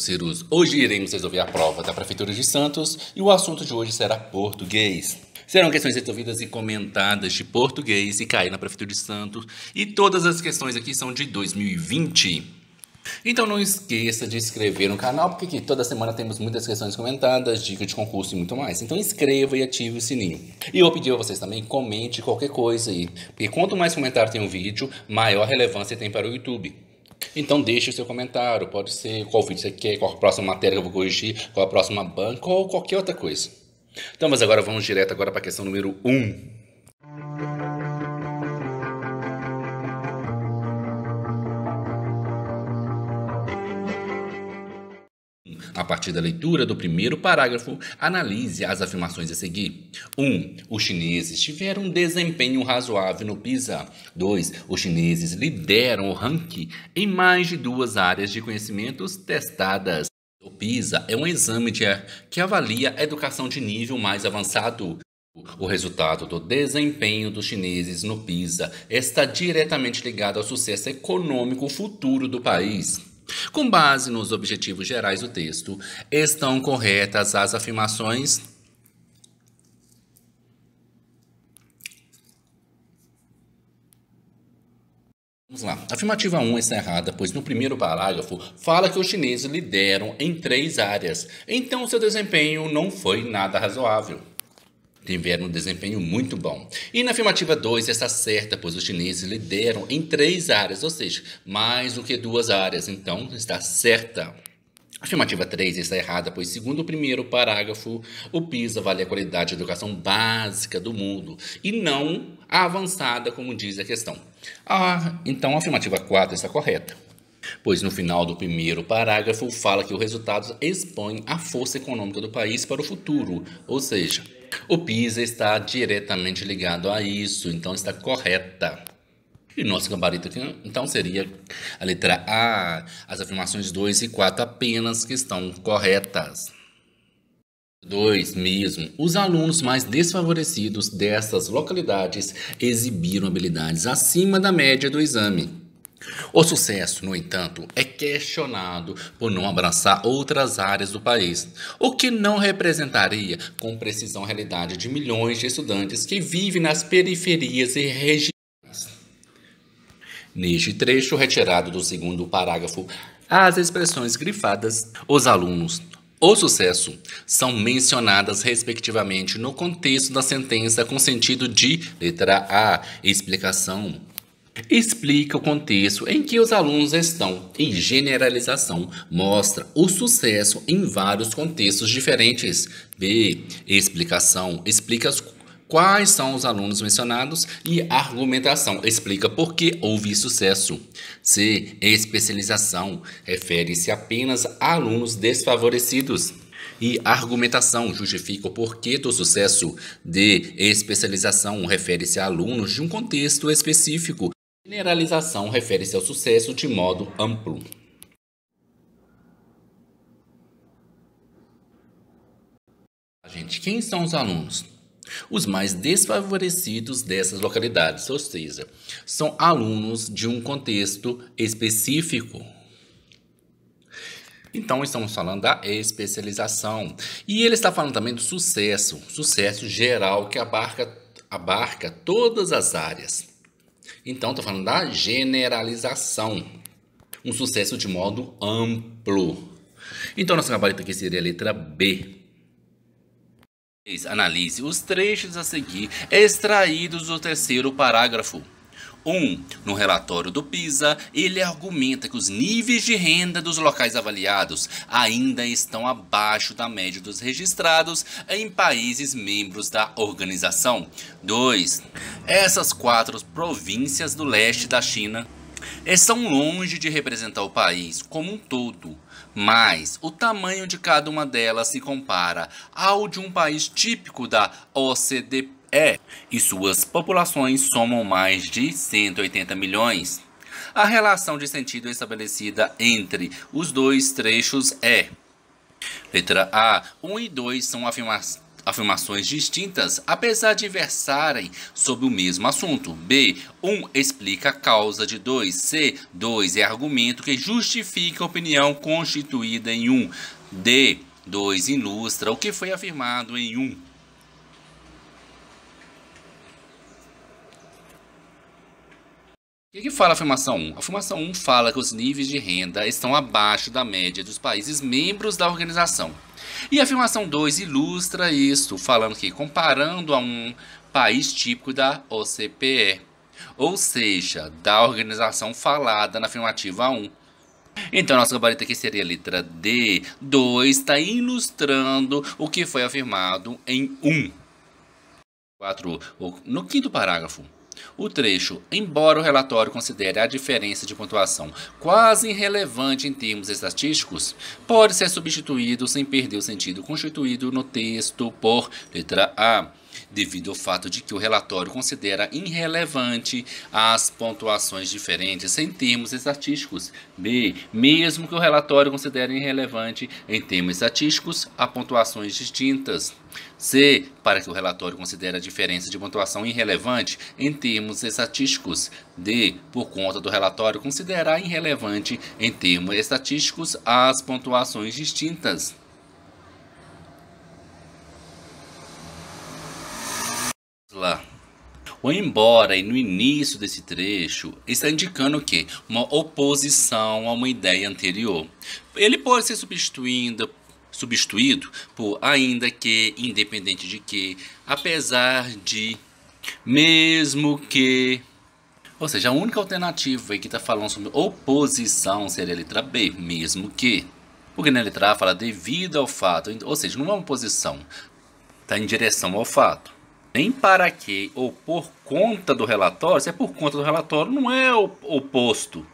Ciruso. Hoje iremos resolver a prova da Prefeitura de Santos e o assunto de hoje será português. Serão questões resolvidas e comentadas de português e cair na Prefeitura de Santos. E todas as questões aqui são de 2020. Então não esqueça de inscrever no canal, porque aqui toda semana temos muitas questões comentadas, dicas de concurso e muito mais. Então inscreva e ative o sininho. E eu pedi a vocês também, comente qualquer coisa aí. Porque quanto mais comentário tem um vídeo, maior relevância tem para o YouTube. Então deixe o seu comentário, pode ser qual vídeo você quer, qual a próxima matéria que eu vou corrigir, qual a próxima banca ou qualquer outra coisa. Então, mas agora vamos direto agora para a questão número 1. Um. partir da leitura do primeiro parágrafo, analise as afirmações a seguir. 1. Um, os chineses tiveram um desempenho razoável no PISA. 2. Os chineses lideram o ranking em mais de duas áreas de conhecimentos testadas. O PISA é um exame de, que avalia a educação de nível mais avançado. O resultado do desempenho dos chineses no PISA está diretamente ligado ao sucesso econômico futuro do país. Com base nos objetivos gerais do texto, estão corretas as afirmações Vamos lá. Afirmativa 1 está errada, pois no primeiro parágrafo fala que os chineses lideram em três áreas. Então seu desempenho não foi nada razoável tiveram um desempenho muito bom. E na afirmativa 2 está certa, pois os chineses lideram em três áreas, ou seja, mais do que duas áreas, então está certa. Afirmativa 3 está é errada, pois, segundo o primeiro parágrafo, o PISA vale a qualidade de educação básica do mundo e não a avançada, como diz a questão. Ah, então a afirmativa 4 está correta pois no final do primeiro parágrafo fala que o resultado expõe a força econômica do país para o futuro, ou seja, o PISA está diretamente ligado a isso, então está correta. E nosso gabarito aqui, então, seria a letra A, as afirmações 2 e 4 apenas que estão corretas. 2. Mesmo. Os alunos mais desfavorecidos dessas localidades exibiram habilidades acima da média do exame. O sucesso, no entanto, é questionado por não abraçar outras áreas do país, o que não representaria com precisão a realidade de milhões de estudantes que vivem nas periferias e regiões. Neste trecho retirado do segundo parágrafo, as expressões grifadas, os alunos, o sucesso são mencionadas respectivamente no contexto da sentença com sentido de letra A, explicação explica o contexto em que os alunos estão e generalização mostra o sucesso em vários contextos diferentes. B. Explicação explica quais são os alunos mencionados e argumentação explica por que houve sucesso. C. Especialização refere-se apenas a alunos desfavorecidos e argumentação justifica o porquê do sucesso. D. Especialização refere-se a alunos de um contexto específico Generalização refere-se ao sucesso de modo amplo. Gente, quem são os alunos? Os mais desfavorecidos dessas localidades, ou seja, são alunos de um contexto específico. Então, estamos falando da especialização. E ele está falando também do sucesso, sucesso geral que abarca, abarca todas as áreas. Então, estou falando da generalização. Um sucesso de modo amplo. Então, nosso gabarito aqui seria a letra B. Analise os trechos a seguir extraídos do terceiro parágrafo. 1. No relatório do PISA, ele argumenta que os níveis de renda dos locais avaliados ainda estão abaixo da média dos registrados em países membros da organização. 2. Essas quatro províncias do leste da China estão longe de representar o país como um todo, mas o tamanho de cada uma delas se compara ao de um país típico da OCDP é, e suas populações somam mais de 180 milhões. A relação de sentido estabelecida entre os dois trechos é: letra A, 1 e 2 são afirma afirmações distintas, apesar de versarem sobre o mesmo assunto. B, 1 explica a causa de 2. C, 2 é argumento que justifica a opinião constituída em 1. D, 2 ilustra o que foi afirmado em 1. O que fala a afirmação 1? A afirmação 1 fala que os níveis de renda estão abaixo da média dos países membros da organização. E a afirmação 2 ilustra isso, falando que comparando a um país típico da OCPE, ou seja, da organização falada na afirmativa 1. Então, nosso gabarito aqui seria a letra D. 2 está ilustrando o que foi afirmado em 1. 4. No quinto parágrafo, o trecho, embora o relatório considere a diferença de pontuação quase irrelevante em termos estatísticos, pode ser substituído sem perder o sentido constituído no texto por letra A devido ao fato de que o relatório considera irrelevante as pontuações diferentes em termos estatísticos. B. Mesmo que o relatório considere irrelevante em termos estatísticos, há pontuações distintas. C. Para que o relatório considere a diferença de pontuação irrelevante em termos estatísticos. D. Por conta do relatório considerar irrelevante em termos estatísticos as pontuações distintas. O embora e no início desse trecho está indicando o quê? Uma oposição a uma ideia anterior. Ele pode ser substituindo substituído por ainda que, independente de que, apesar de, mesmo que. Ou seja, a única alternativa é que está falando sobre oposição seria a letra B, mesmo que. Porque na letra A fala devido ao fato, ou seja, não é uma oposição, está em direção ao fato nem para que ou por conta do relatório, se é por conta do relatório, não é o oposto.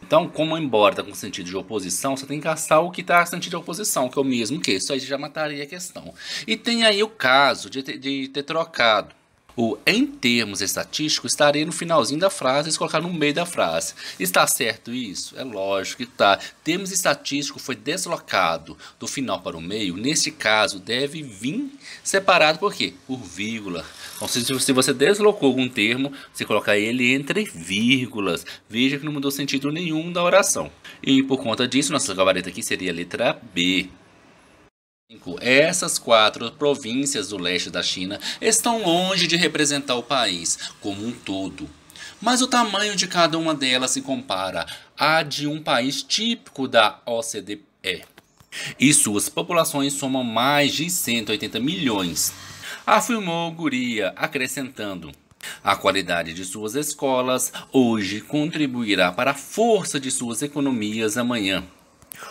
Então, como embora está com sentido de oposição, você tem que caçar o que está com sentido de oposição, que é o mesmo que isso aí já mataria a questão. E tem aí o caso de, de ter trocado o em termos estatísticos estaria no finalzinho da frase, se colocar no meio da frase. Está certo isso? É lógico que está. Termos estatístico foi deslocado do final para o meio. Neste caso, deve vir separado por quê? Por vírgula. Então, se, se você deslocou algum termo, você coloca ele entre vírgulas. Veja que não mudou sentido nenhum da oração. E por conta disso, nosso gabarito aqui seria a letra B. Essas quatro províncias do leste da China estão longe de representar o país como um todo. Mas o tamanho de cada uma delas se compara à de um país típico da OCDE. E suas populações somam mais de 180 milhões. Afirmou Guria, acrescentando. A qualidade de suas escolas hoje contribuirá para a força de suas economias amanhã.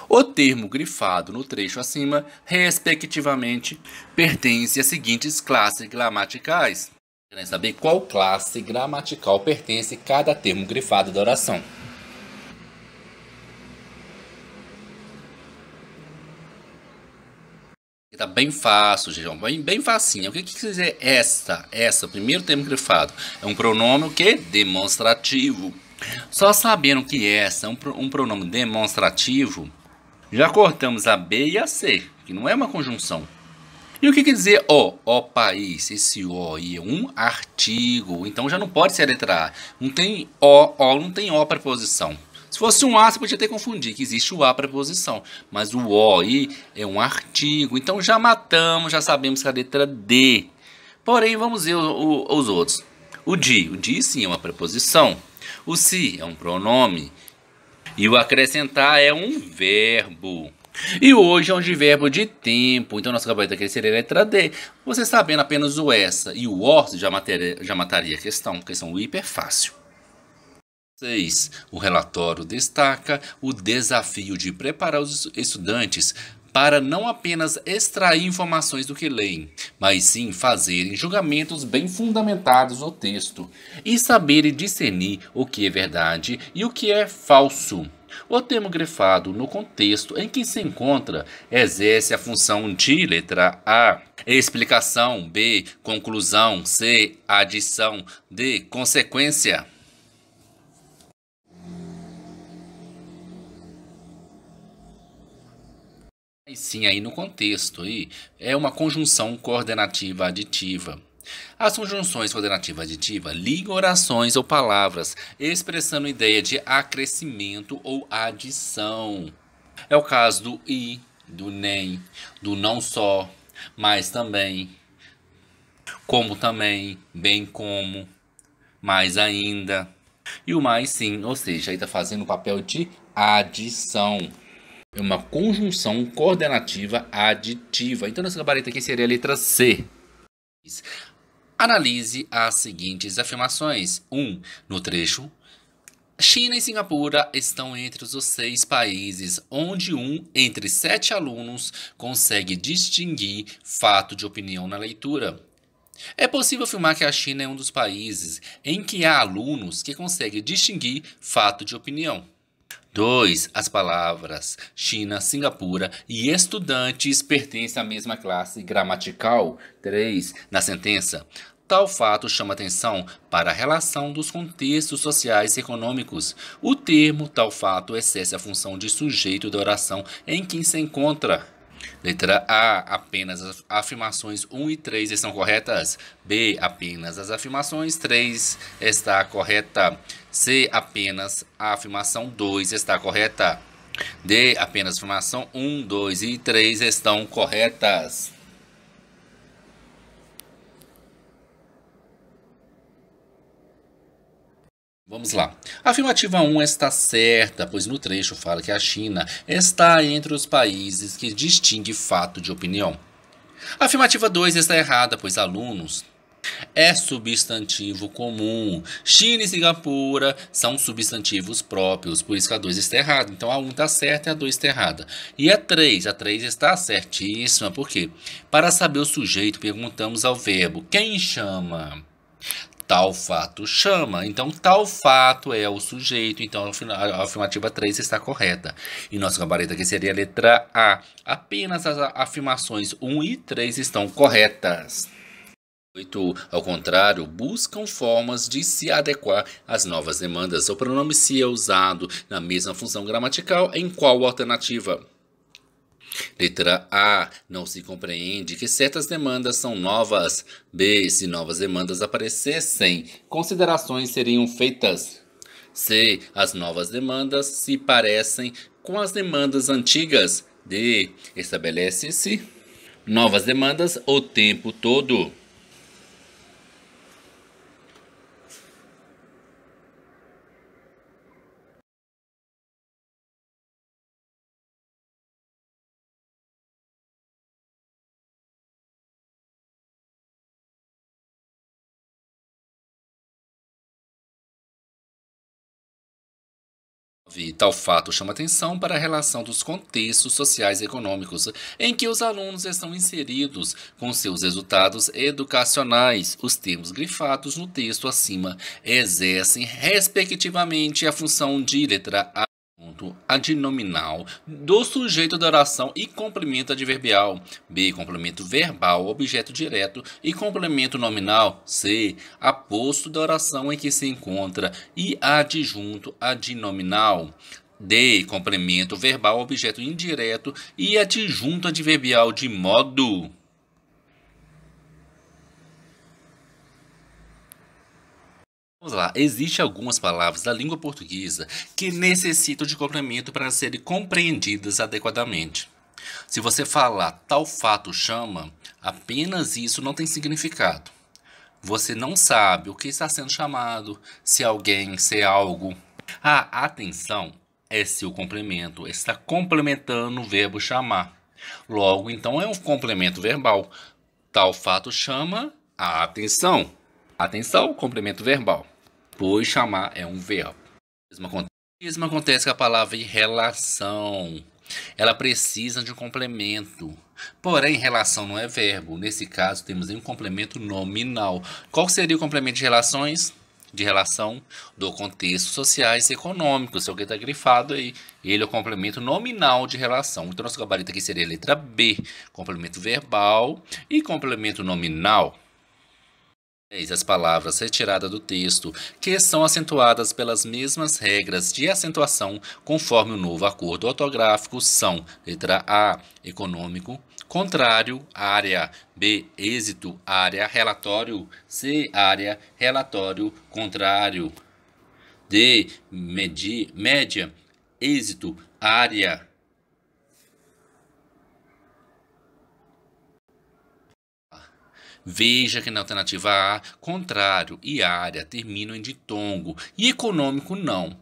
O termo grifado no trecho acima, respectivamente, pertence às seguintes classes gramaticais. Quer saber qual classe gramatical pertence cada termo grifado da oração? Está bem fácil, João. Bem, bem facinho. O que, que quer dizer esta? Esta, o primeiro termo grifado. É um pronome que? É demonstrativo. Só sabendo que essa é um, pronome demonstrativo, já cortamos a B e a C, que não é uma conjunção. E o que quer dizer o? O país, esse o aí é um artigo, então já não pode ser a letra A. Não tem o, o, não tem o preposição. Se fosse um A, você podia ter confundido que existe o A preposição. Mas o O aí é um artigo. Então já matamos, já sabemos que é a letra D. Porém, vamos ver o, o, os outros. O de, o de sim é uma preposição. O si é um pronome e o acrescentar é um verbo. E hoje é um verbo de tempo, então nossa capacidade aqui seria a letra D. Você sabendo apenas o essa e o or já, matéria, já mataria a questão, o hiper fácil. 6. O relatório destaca o desafio de preparar os estudantes para não apenas extrair informações do que leem, mas sim fazerem julgamentos bem fundamentados no texto e saberem discernir o que é verdade e o que é falso. O termo grefado, no contexto em que se encontra, exerce a função de letra A, explicação, B, conclusão, C, adição, D, consequência. E sim, aí no contexto, aí, é uma conjunção coordenativa aditiva. As conjunções coordenativa aditiva ligam orações ou palavras, expressando ideia de acrescimento ou adição. É o caso do i, do nem, do não só, mas também, como também, bem como, mais ainda. E o mais sim, ou seja, aí está fazendo o papel de adição é uma conjunção coordenativa aditiva. Então, nesse gabarito aqui seria a letra C. Analise as seguintes afirmações. 1. Um, no trecho, China e Singapura estão entre os seis países onde um entre sete alunos consegue distinguir fato de opinião na leitura. É possível afirmar que a China é um dos países em que há alunos que conseguem distinguir fato de opinião. 2. As palavras China, Singapura e estudantes pertencem à mesma classe gramatical. 3. Na sentença, Tal fato chama atenção para a relação dos contextos sociais e econômicos. O termo tal fato exerce a função de sujeito da oração em que se encontra. Letra A, apenas as afirmações 1 e 3 estão corretas. B, apenas as afirmações 3 está correta. C, apenas a afirmação 2 está correta. D, apenas a afirmação 1, 2 e 3 estão corretas. Vamos lá. A afirmativa 1 está certa, pois no trecho fala que a China está entre os países que distingue fato de opinião. A afirmativa 2 está errada, pois alunos é substantivo comum. China e Singapura são substantivos próprios, por isso que a 2 está errada. Então a 1 está certa e a 2 está errada. E a 3, a 3 está certíssima, porque para saber o sujeito perguntamos ao verbo quem chama tal fato chama. Então, tal fato é o sujeito. Então, a afirmativa 3 está correta. E nosso gabarito aqui seria a letra A. Apenas as afirmações 1 e 3 estão corretas. Ao contrário, buscam formas de se adequar às novas demandas. O pronome se é usado na mesma função gramatical em qual alternativa? Letra A. Não se compreende que certas demandas são novas. B. Se novas demandas aparecessem, considerações seriam feitas. C. As novas demandas se parecem com as demandas antigas. D. Estabelece-se novas demandas o tempo todo. Tal fato chama atenção para a relação dos contextos sociais e econômicos em que os alunos estão inseridos com seus resultados educacionais. Os termos grifados no texto acima exercem, respectivamente, a função de letra A adnominal do sujeito da oração e complemento adverbial. B. Complemento verbal, objeto direto e complemento nominal. C. Aposto da oração em que se encontra e adjunto adnominal. D. Complemento verbal, objeto indireto e adjunto adverbial de modo Vamos lá, existem algumas palavras da língua portuguesa que necessitam de complemento para serem compreendidas adequadamente. Se você falar tal fato chama, apenas isso não tem significado. Você não sabe o que está sendo chamado, se alguém, se é algo. A atenção é seu complemento, está complementando o verbo chamar. Logo, então, é um complemento verbal. Tal fato chama a atenção. Atenção, complemento verbal pois chamar é um verbo. O mesmo acontece com a palavra relação. Ela precisa de um complemento. Porém, relação não é verbo. Nesse caso, temos um complemento nominal. Qual seria o complemento de relações? De relação do contexto sociais e econômicos. Se é o que está grifado aí. Ele é o complemento nominal de relação. Então, nosso gabarito aqui seria a letra B. Complemento verbal e complemento nominal. As palavras retiradas do texto, que são acentuadas pelas mesmas regras de acentuação conforme o novo acordo ortográfico, são letra A, econômico, contrário, área, B, êxito, área, relatório, C, área, relatório, contrário, D, medir, média, êxito, área, Veja que na alternativa A, contrário e área terminam em ditongo e econômico não.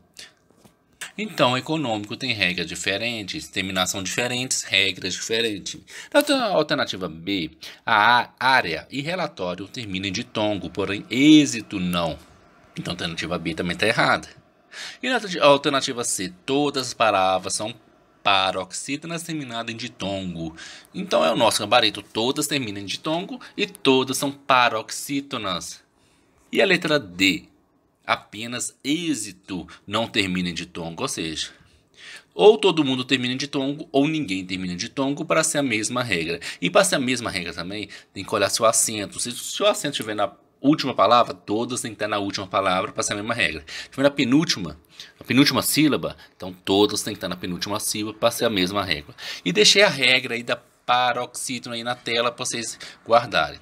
Então, econômico tem regras diferentes, terminação diferentes, regras diferentes. Na alternativa B, a área e relatório terminam em ditongo, porém êxito não. Então, a alternativa B também está errada. E na alternativa C, todas as palavras são paroxítona terminada em ditongo. Então é o nosso gabarito, todas terminam em ditongo e todas são paroxítonas. E a letra D, apenas êxito não termina em ditongo, ou seja, ou todo mundo termina em ditongo ou ninguém termina em ditongo para ser a mesma regra. E para ser a mesma regra também, tem que olhar seu acento. Se o seu acento estiver na última palavra, todas têm que estar na última palavra para ser a mesma regra. Se for na penúltima, na penúltima sílaba, então todas têm que estar na penúltima sílaba para ser a mesma regra. E deixei a regra aí da paroxítona aí na tela para vocês guardarem.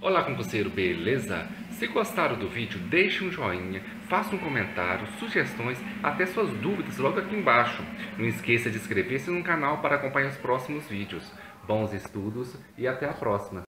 Olá concurseiro, beleza? Se gostaram do vídeo, deixe um joinha, faça um comentário, sugestões, até suas dúvidas logo aqui embaixo. Não esqueça de inscrever-se no canal para acompanhar os próximos vídeos. Bons estudos e até a próxima!